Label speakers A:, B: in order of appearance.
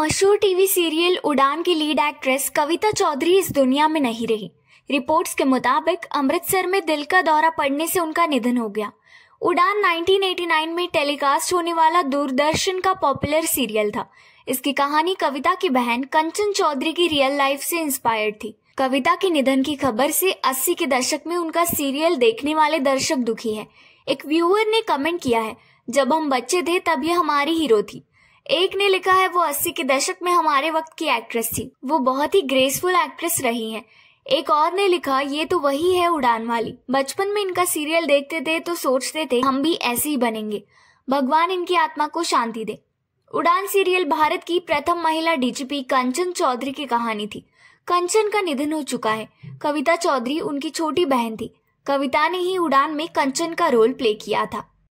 A: मशहूर TV serial उड़ान की लीड एक्ट्रेस कविता चौधरी इस दुनिया में नहीं रही रिपोर्ट्स के मुताबिक अमृतसर में दिल का दौरा पड़ने से उनका निधन हो गया उड़ान 1989 में टेलीकास्ट होने वाला दूरदर्शन का पॉपुलर सीरियल था इसकी कहानी कविता की बहन कंचन चौधरी की रियल लाइफ से इंस्पायर्ड थी कविता के निधन की खबर से 80 के दशक में उनका सीरियल देखने वाले दर्शक दुखी है एक व्यूअर ने कमेंट किया है जब हम बच्चे थे तब ये हमारी हीरो थी एक ने लिखा है वो अस्सी के दशक में हमारे वक्त की एक्ट्रेस थी वो बहुत ही ग्रेसफुल एक्ट्रेस रही है एक और ने लिखा ये तो वही है उड़ान वाली बचपन में इनका सीरियल देखते थे तो सोचते थे हम भी ऐसे ही बनेंगे भगवान इनकी आत्मा को शांति दे उड़ान सीरियल भारत की प्रथम महिला डीजीपी कंचन चौधरी की कहानी थी कंचन का निधन हो चुका है कविता चौधरी उनकी छोटी बहन थी कविता ने ही उड़ान में कंचन का रोल प्ले किया था